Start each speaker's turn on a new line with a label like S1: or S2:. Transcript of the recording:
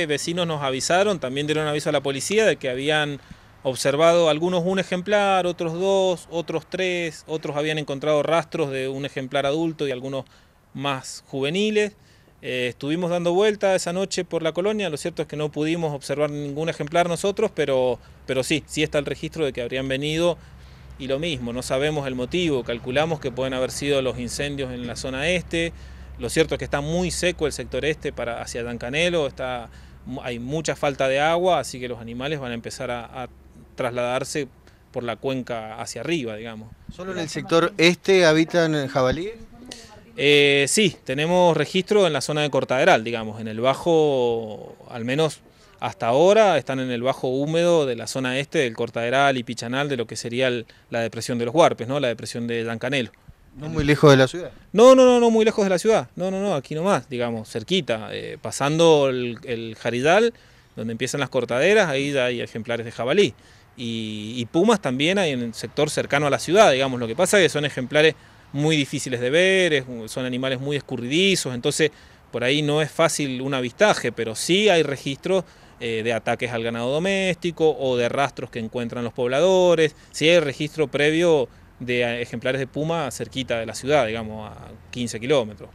S1: Eh, vecinos nos avisaron, también dieron aviso a la policía de que habían observado algunos un ejemplar, otros dos, otros tres, otros habían encontrado rastros de un ejemplar adulto y algunos más juveniles. Eh, estuvimos dando vuelta esa noche por la colonia, lo cierto es que no pudimos observar ningún ejemplar nosotros, pero, pero sí, sí está el registro de que habrían venido y lo mismo, no sabemos el motivo, calculamos que pueden haber sido los incendios en la zona este, lo cierto es que está muy seco el sector este para, hacia Dancanelo, está hay mucha falta de agua, así que los animales van a empezar a, trasladarse por la cuenca hacia arriba, digamos.
S2: ¿Solo en el sector este habitan jabalíes?
S1: Eh, sí, tenemos registro en la zona de Cortaderal, digamos, en el bajo, al menos hasta ahora, están en el bajo húmedo de la zona este del Cortaderal y Pichanal, de lo que sería la depresión de los Huarpes, ¿no? la depresión de Llancanelo. No muy lejos de la ciudad. No, no, no, no muy lejos de la ciudad. No, no, no, aquí nomás, digamos, cerquita. Eh, pasando el, Jaridal, donde empiezan las cortaderas, ahí hay ejemplares de jabalí. Y, pumas también hay en el sector cercano a la ciudad, digamos. Lo que pasa es que son ejemplares muy difíciles de ver, son animales muy escurridizos, entonces por ahí no es fácil un avistaje, pero sí hay registros eh, de ataques al ganado doméstico o de rastros que encuentran los pobladores, sí hay registro previo de eh, ejemplares de puma cerquita de la ciudad, digamos, a 15 kilómetros.